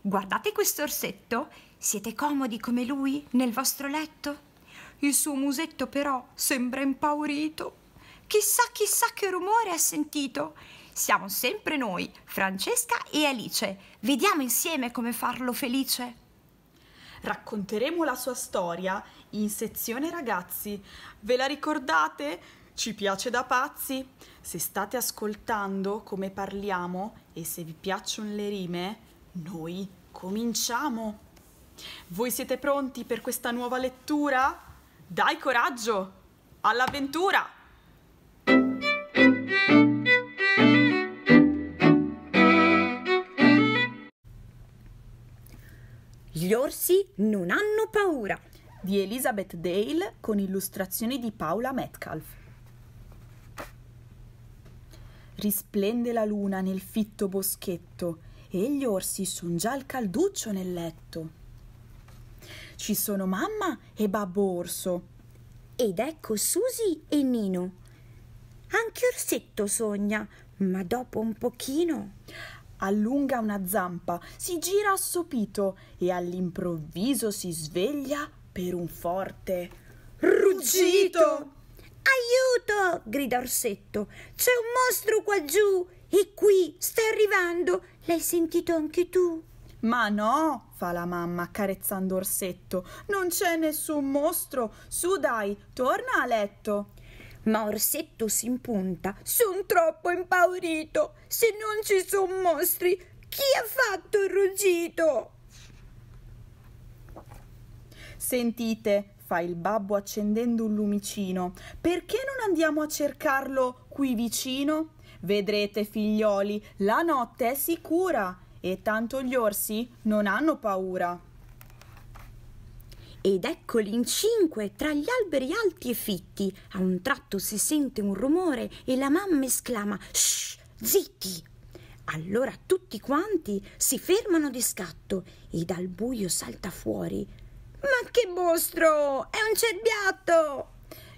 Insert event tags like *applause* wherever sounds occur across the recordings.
guardate questo orsetto. Siete comodi come lui nel vostro letto? Il suo musetto però sembra impaurito. Chissà, chissà che rumore ha sentito. Siamo sempre noi, Francesca e Alice. Vediamo insieme come farlo felice. Racconteremo la sua storia in sezione ragazzi. Ve la ricordate? Ci piace da pazzi. Se state ascoltando come parliamo e se vi piacciono le rime, noi cominciamo. Voi siete pronti per questa nuova lettura? Dai coraggio! All'avventura! Gli orsi non hanno paura di Elizabeth Dale con illustrazioni di Paola Metcalf. Risplende la luna nel fitto boschetto e gli orsi son già al calduccio nel letto. Ci sono mamma e babbo orso. Ed ecco Susi e Nino. Anche Orsetto sogna, ma dopo un pochino. Allunga una zampa, si gira assopito e all'improvviso si sveglia per un forte ruggito. Aiuto! grida Orsetto. C'è un mostro qua giù e qui sta arrivando. L'hai sentito anche tu? Ma no, fa la mamma accarezzando Orsetto. Non c'è nessun mostro. Su dai, torna a letto. Ma Orsetto si impunta. Son troppo impaurito. Se non ci sono mostri, chi ha fatto il ruggito? Sentite, fa il babbo accendendo un lumicino. Perché non andiamo a cercarlo qui vicino? Vedrete, figlioli, la notte è sicura e tanto gli orsi non hanno paura. Ed eccoli in cinque tra gli alberi alti e fitti. A un tratto si sente un rumore e la mamma esclama: Shh, zitti! Allora tutti quanti si fermano di scatto e dal buio salta fuori. Ma che mostro! È un cerbiatto!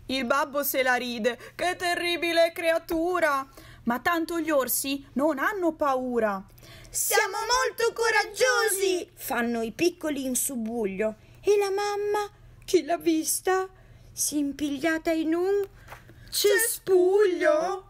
Il babbo se la ride. Che terribile creatura! ma tanto gli orsi non hanno paura. Siamo molto coraggiosi, fanno i piccoli in subbuglio. E la mamma, chi l'ha vista? Si è impigliata in un cespuglio.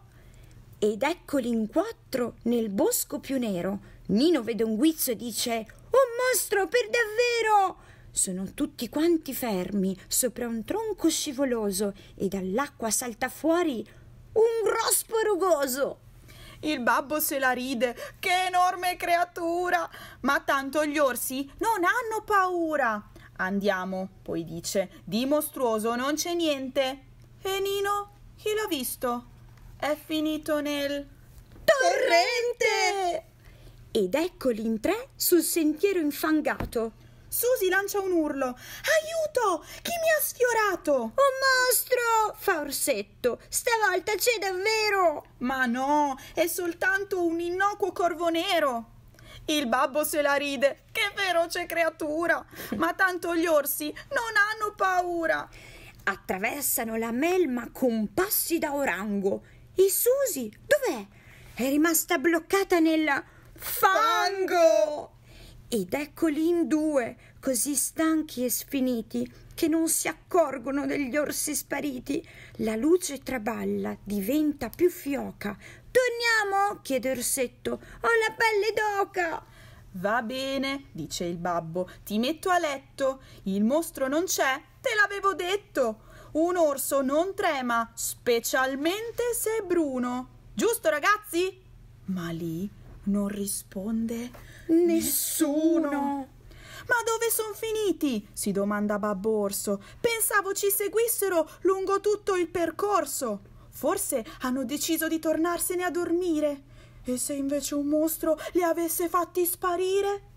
Ed eccoli in quattro nel bosco più nero. Nino vede un guizzo e dice: Un mostro per davvero! Sono tutti quanti fermi sopra un tronco scivoloso e dall'acqua salta fuori un rospo rugoso. Il babbo se la ride. Che enorme creatura! Ma tanto gli orsi non hanno paura. Andiamo, poi dice. Di mostruoso non c'è niente. E Nino, chi l'ha visto? È finito nel torrente! Ed eccoli in tre sul sentiero infangato. Susie lancia un urlo. Aiuto! Chi mi ha sfiorato? Un mostro! fa Orsetto. Stavolta c'è davvero! Ma no, è soltanto un innocuo corvo nero. Il babbo se la ride. Che feroce creatura! Ma tanto gli orsi non hanno paura. Attraversano la melma con passi da orango. E Susie, dov'è? È rimasta bloccata nella... Fango! Ed eccoli in due, così stanchi e sfiniti, che non si accorgono degli orsi spariti. La luce traballa, diventa più fioca. Torniamo? chiede Orsetto. Ho la pelle d'oca. Va bene, dice il babbo, ti metto a letto. Il mostro non c'è, te l'avevo detto. Un orso non trema, specialmente se è bruno. Giusto, ragazzi? Ma lì non risponde nessuno. nessuno. Ma dove sono finiti? si domanda Babbo Orso. Pensavo ci seguissero lungo tutto il percorso. Forse hanno deciso di tornarsene a dormire. E se invece un mostro li avesse fatti sparire?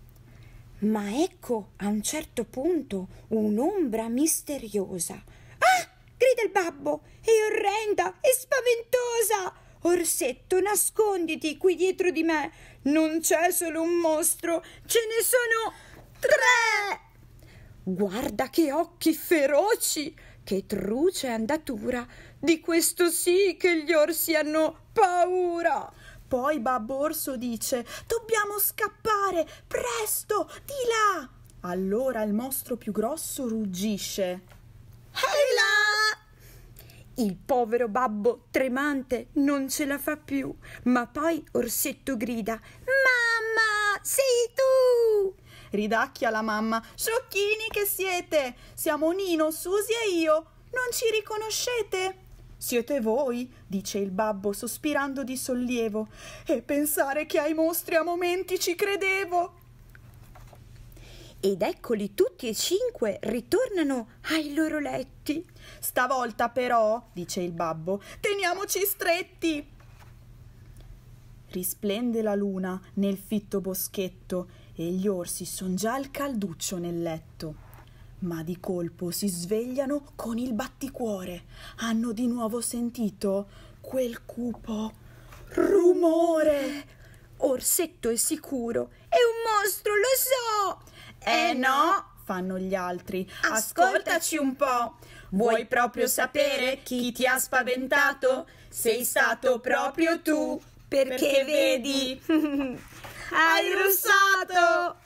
Ma ecco, a un certo punto, un'ombra misteriosa. Ah! grida il babbo. È orrenda, e spaventosa. Orsetto, nasconditi qui dietro di me. Non c'è solo un mostro, ce ne sono tre. Guarda che occhi feroci, che truce andatura. Di questo sì che gli orsi hanno paura. Poi Babbo Orso dice: Dobbiamo scappare, presto, di là. Allora il mostro più grosso ruggisce. Ehi là! Il povero babbo, tremante, non ce la fa più, ma poi Orsetto grida Mamma, sei tu! Ridacchia la mamma, sciocchini che siete! Siamo Nino, Susi e io, non ci riconoscete? Siete voi, dice il babbo, sospirando di sollievo, e pensare che ai mostri a momenti ci credevo ed eccoli tutti e cinque ritornano ai loro letti. Stavolta però, dice il babbo, teniamoci stretti. Risplende la luna nel fitto boschetto e gli orsi son già al calduccio nel letto. Ma di colpo si svegliano con il batticuore. Hanno di nuovo sentito quel cupo rumore. Orsetto è sicuro. È un mostro, lo so! Eh, eh no, fanno gli altri. Ascoltaci un po'. Vuoi proprio sapere chi ti ha spaventato? Sei stato proprio tu. Perché, Perché vedi? *laughs* Hai russato!